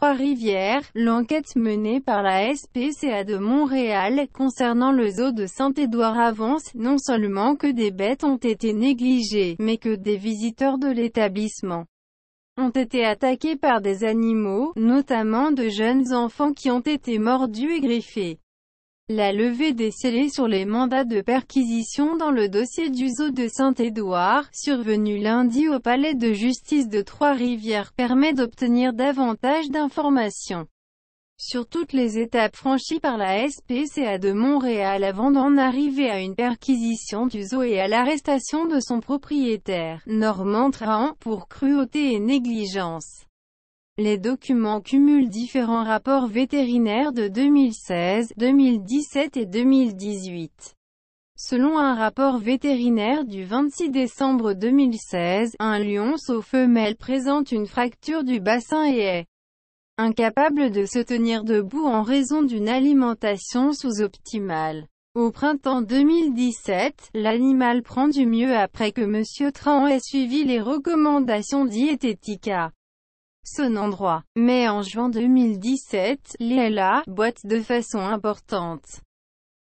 Trois-Rivières, l'enquête menée par la SPCA de Montréal concernant le zoo de Saint-Édouard avance non seulement que des bêtes ont été négligées, mais que des visiteurs de l'établissement ont été attaqués par des animaux, notamment de jeunes enfants qui ont été mordus et griffés. La levée des scellés sur les mandats de perquisition dans le dossier du zoo de Saint-Édouard, survenu lundi au palais de justice de Trois-Rivières, permet d'obtenir davantage d'informations sur toutes les étapes franchies par la SPCA de Montréal avant d'en arriver à une perquisition du zoo et à l'arrestation de son propriétaire, Normand Trahan, pour cruauté et négligence. Les documents cumulent différents rapports vétérinaires de 2016, 2017 et 2018. Selon un rapport vétérinaire du 26 décembre 2016, un lion femelle présente une fracture du bassin et est incapable de se tenir debout en raison d'une alimentation sous-optimale. Au printemps 2017, l'animal prend du mieux après que M. Tran ait suivi les recommandations diététiques son endroit. Mais en juin 2017, Lila boite de façon importante.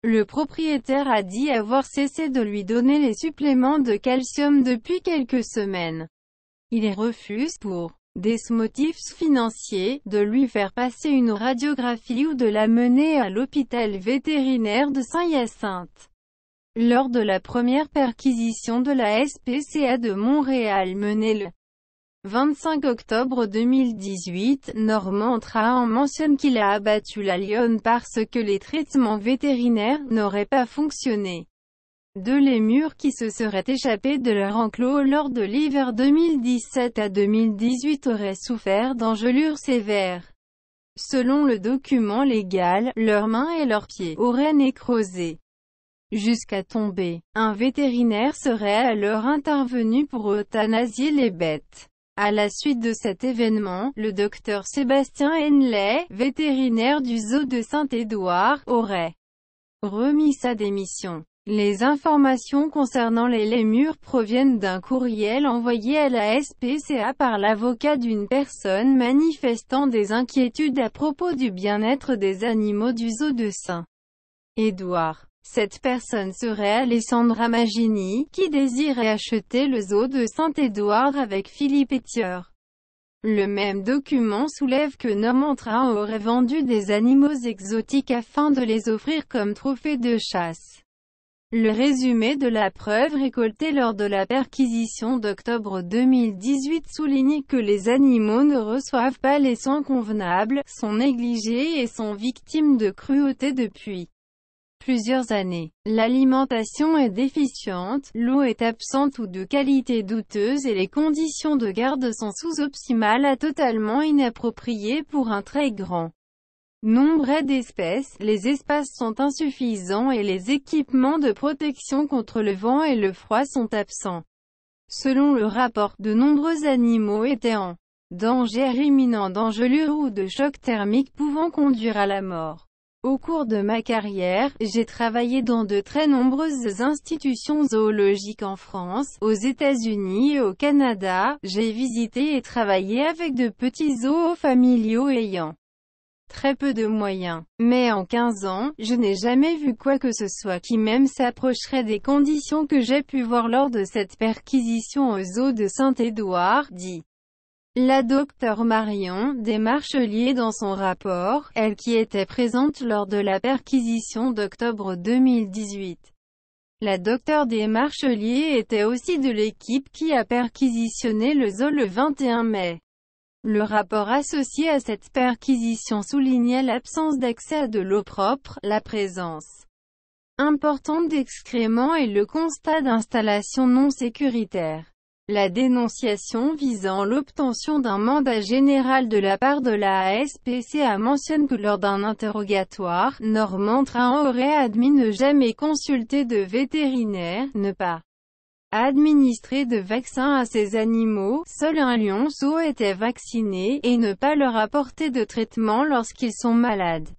Le propriétaire a dit avoir cessé de lui donner les suppléments de calcium depuis quelques semaines. Il refuse pour des motifs financiers, de lui faire passer une radiographie ou de la mener à l'hôpital vétérinaire de Saint-Hyacinthe. Lors de la première perquisition de la SPCA de Montréal menée le 25 octobre 2018, Normand Trahan mentionne qu'il a abattu la lionne parce que les traitements vétérinaires n'auraient pas fonctionné. Deux les murs qui se seraient échappés de leur enclos lors de l'hiver 2017 à 2018 auraient souffert d'engelures sévères. Selon le document légal, leurs mains et leurs pieds auraient nécrosé jusqu'à tomber. Un vétérinaire serait alors intervenu pour euthanasier les bêtes. À la suite de cet événement, le docteur Sébastien Henley, vétérinaire du zoo de Saint-Édouard, aurait remis sa démission. Les informations concernant les lémures proviennent d'un courriel envoyé à la SPCA par l'avocat d'une personne manifestant des inquiétudes à propos du bien-être des animaux du zoo de Saint-Édouard. Cette personne serait Alessandra Magini, qui désirait acheter le zoo de Saint-Édouard avec Philippe Etieur. Le même document soulève que Train aurait vendu des animaux exotiques afin de les offrir comme trophées de chasse. Le résumé de la preuve récoltée lors de la perquisition d'octobre 2018 souligne que les animaux ne reçoivent pas les soins convenables, sont négligés et sont victimes de cruauté depuis plusieurs années. L'alimentation est déficiente, l'eau est absente ou de qualité douteuse et les conditions de garde sont sous-optimales à totalement inappropriées pour un très grand nombre d'espèces, les espaces sont insuffisants et les équipements de protection contre le vent et le froid sont absents. Selon le rapport, de nombreux animaux étaient en danger imminent d'engelure ou de choc thermique pouvant conduire à la mort. Au cours de ma carrière, j'ai travaillé dans de très nombreuses institutions zoologiques en France, aux États-Unis et au Canada. J'ai visité et travaillé avec de petits zoos familiaux ayant très peu de moyens. Mais en 15 ans, je n'ai jamais vu quoi que ce soit qui même s'approcherait des conditions que j'ai pu voir lors de cette perquisition au zoo de Saint-Édouard, dit la docteure Marion Desmarchelier dans son rapport, elle qui était présente lors de la perquisition d'octobre 2018. La docteure Desmarchelier était aussi de l'équipe qui a perquisitionné le zoo le 21 mai. Le rapport associé à cette perquisition soulignait l'absence d'accès à de l'eau propre, la présence importante d'excréments et le constat d'installation non sécuritaire. La dénonciation visant l'obtention d'un mandat général de la part de la ASPCA mentionne que lors d'un interrogatoire, Normand Train aurait admis ne jamais consulter de vétérinaire, ne pas administrer de vaccins à ses animaux, seul un lionceau était vacciné, et ne pas leur apporter de traitement lorsqu'ils sont malades.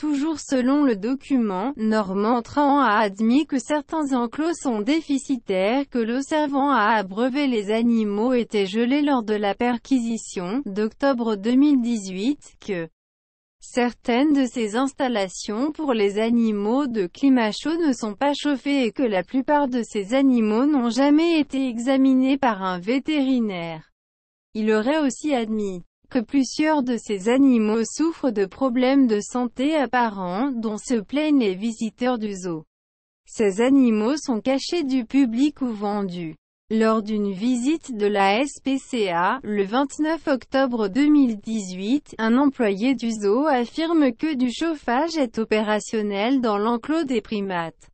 Toujours selon le document, Normand Tran a admis que certains enclos sont déficitaires, que le servant à abreuvé les animaux était gelé lors de la perquisition d'octobre 2018, que certaines de ces installations pour les animaux de climat chaud ne sont pas chauffées et que la plupart de ces animaux n'ont jamais été examinés par un vétérinaire. Il aurait aussi admis que plusieurs de ces animaux souffrent de problèmes de santé apparents dont se plaignent les visiteurs du zoo. Ces animaux sont cachés du public ou vendus. Lors d'une visite de la SPCA, le 29 octobre 2018, un employé du zoo affirme que du chauffage est opérationnel dans l'enclos des primates.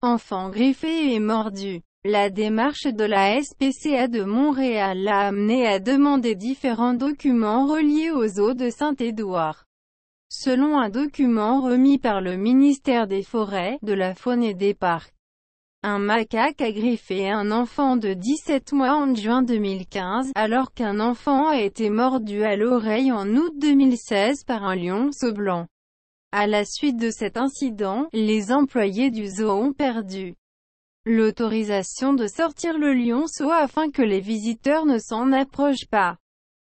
Enfant griffés et mordus. La démarche de la SPCA de Montréal l'a amené à demander différents documents reliés aux eaux de Saint-Édouard. Selon un document remis par le ministère des Forêts, de la Faune et des Parcs, un macaque a griffé un enfant de 17 mois en juin 2015, alors qu'un enfant a été mordu à l'oreille en août 2016 par un lion blanc. À la suite de cet incident, les employés du zoo ont perdu l'autorisation de sortir le lion soit afin que les visiteurs ne s'en approchent pas.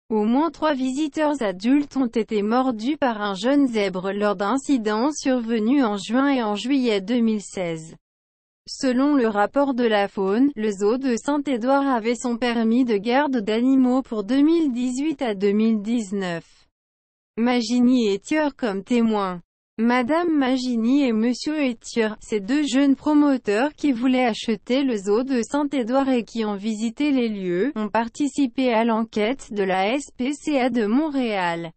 Au moins trois visiteurs adultes ont été mordus par un jeune zèbre lors d'incidents survenus en juin et en juillet 2016. Selon le rapport de la faune, le zoo de Saint-Édouard avait son permis de garde d'animaux pour 2018 à 2019. Magini et Thieur comme témoin. Madame Magini et Monsieur Etier, ces deux jeunes promoteurs qui voulaient acheter le zoo de Saint-Édouard et qui ont visité les lieux, ont participé à l'enquête de la SPCA de Montréal.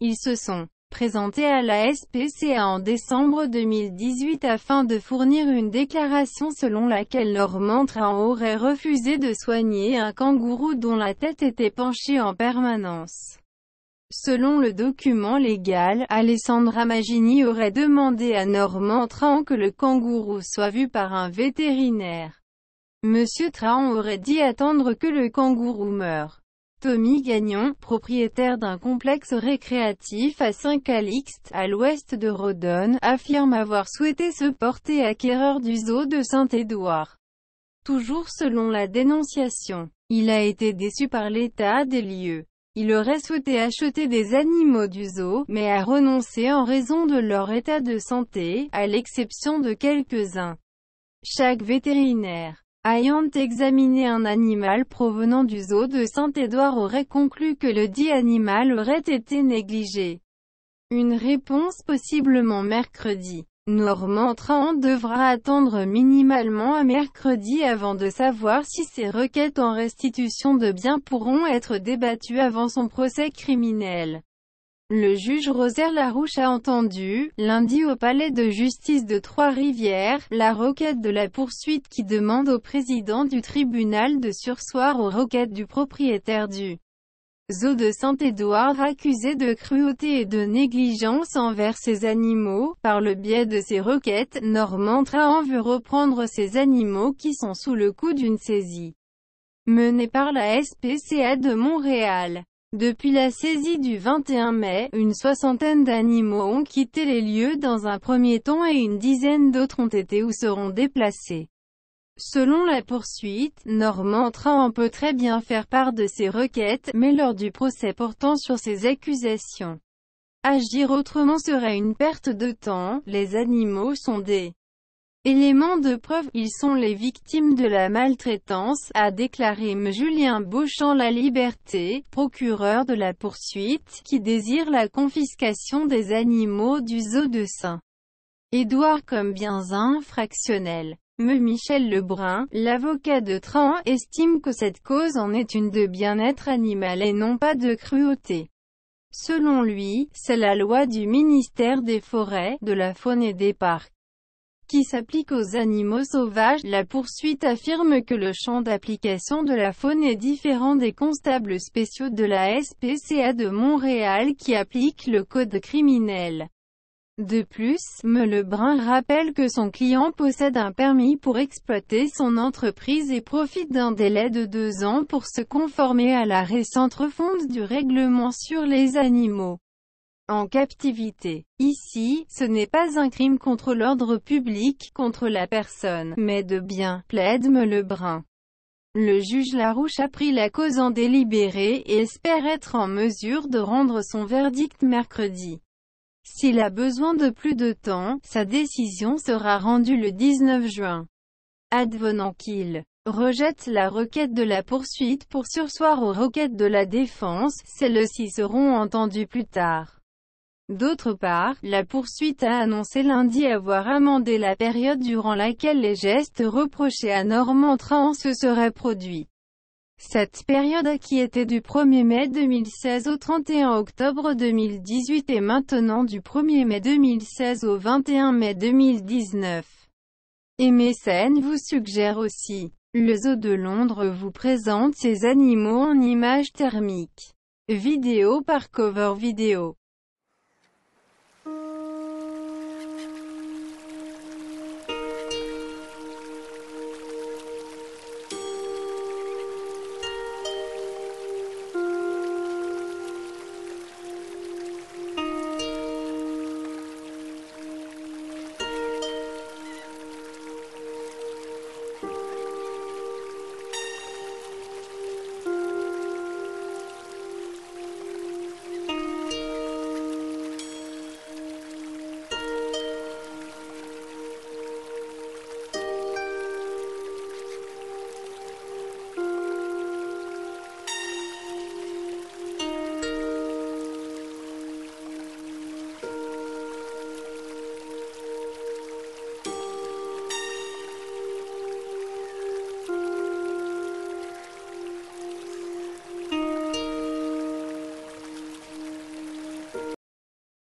Ils se sont présentés à la SPCA en décembre 2018 afin de fournir une déclaration selon laquelle leur mantra aurait refusé de soigner un kangourou dont la tête était penchée en permanence. Selon le document légal, Alessandra Magini aurait demandé à Normand Tran que le kangourou soit vu par un vétérinaire. Monsieur Tran aurait dit attendre que le kangourou meure. Tommy Gagnon, propriétaire d'un complexe récréatif à Saint-Calixte, à l'ouest de Rodon, affirme avoir souhaité se porter acquéreur du zoo de Saint-Édouard. Toujours selon la dénonciation, il a été déçu par l'état des lieux. Il aurait souhaité acheter des animaux du zoo, mais a renoncé en raison de leur état de santé, à l'exception de quelques-uns. Chaque vétérinaire ayant examiné un animal provenant du zoo de Saint-Édouard aurait conclu que le dit animal aurait été négligé. Une réponse possiblement mercredi. Normand devra attendre minimalement un mercredi avant de savoir si ses requêtes en restitution de biens pourront être débattues avant son procès criminel. Le juge Rosaire Larouche a entendu, lundi au palais de justice de Trois-Rivières, la requête de la poursuite qui demande au président du tribunal de sursoir aux requêtes du propriétaire du zoo de Saint-Édouard accusé de cruauté et de négligence envers ses animaux, par le biais de ses requêtes, Normand en veut reprendre ses animaux qui sont sous le coup d'une saisie menée par la SPCA de Montréal. Depuis la saisie du 21 mai, une soixantaine d'animaux ont quitté les lieux dans un premier temps et une dizaine d'autres ont été ou seront déplacés. Selon la poursuite, Normand en peut très bien faire part de ses requêtes, mais lors du procès portant sur ses accusations, agir autrement serait une perte de temps, les animaux sont des éléments de preuve, ils sont les victimes de la maltraitance, a déclaré M. Julien Beauchamp La Liberté, procureur de la poursuite, qui désire la confiscation des animaux du zoo de Saint. Édouard comme biens infractionnels. Me Michel Lebrun, l'avocat de Tran, estime que cette cause en est une de bien-être animal et non pas de cruauté. Selon lui, c'est la loi du ministère des Forêts, de la Faune et des Parcs qui s'applique aux animaux sauvages. La poursuite affirme que le champ d'application de la faune est différent des constables spéciaux de la SPCA de Montréal qui appliquent le code criminel. De plus, Me Lebrun rappelle que son client possède un permis pour exploiter son entreprise et profite d'un délai de deux ans pour se conformer à la récente refonte du règlement sur les animaux en captivité. Ici, ce n'est pas un crime contre l'ordre public, contre la personne, mais de bien, plaide me Lebrun. Le juge Larouche a pris la cause en délibéré et espère être en mesure de rendre son verdict mercredi. S'il a besoin de plus de temps, sa décision sera rendue le 19 juin. Advenant qu'il rejette la requête de la poursuite pour sursoir aux requêtes de la défense, celles-ci seront entendues plus tard. D'autre part, la poursuite a annoncé lundi avoir amendé la période durant laquelle les gestes reprochés à Normand Tran se seraient produits. Cette période qui était du 1er mai 2016 au 31 octobre 2018 et maintenant du 1er mai 2016 au 21 mai 2019. Et Mécène vous suggère aussi. Le zoo de Londres vous présente ses animaux en images thermiques. Vidéo par cover vidéo.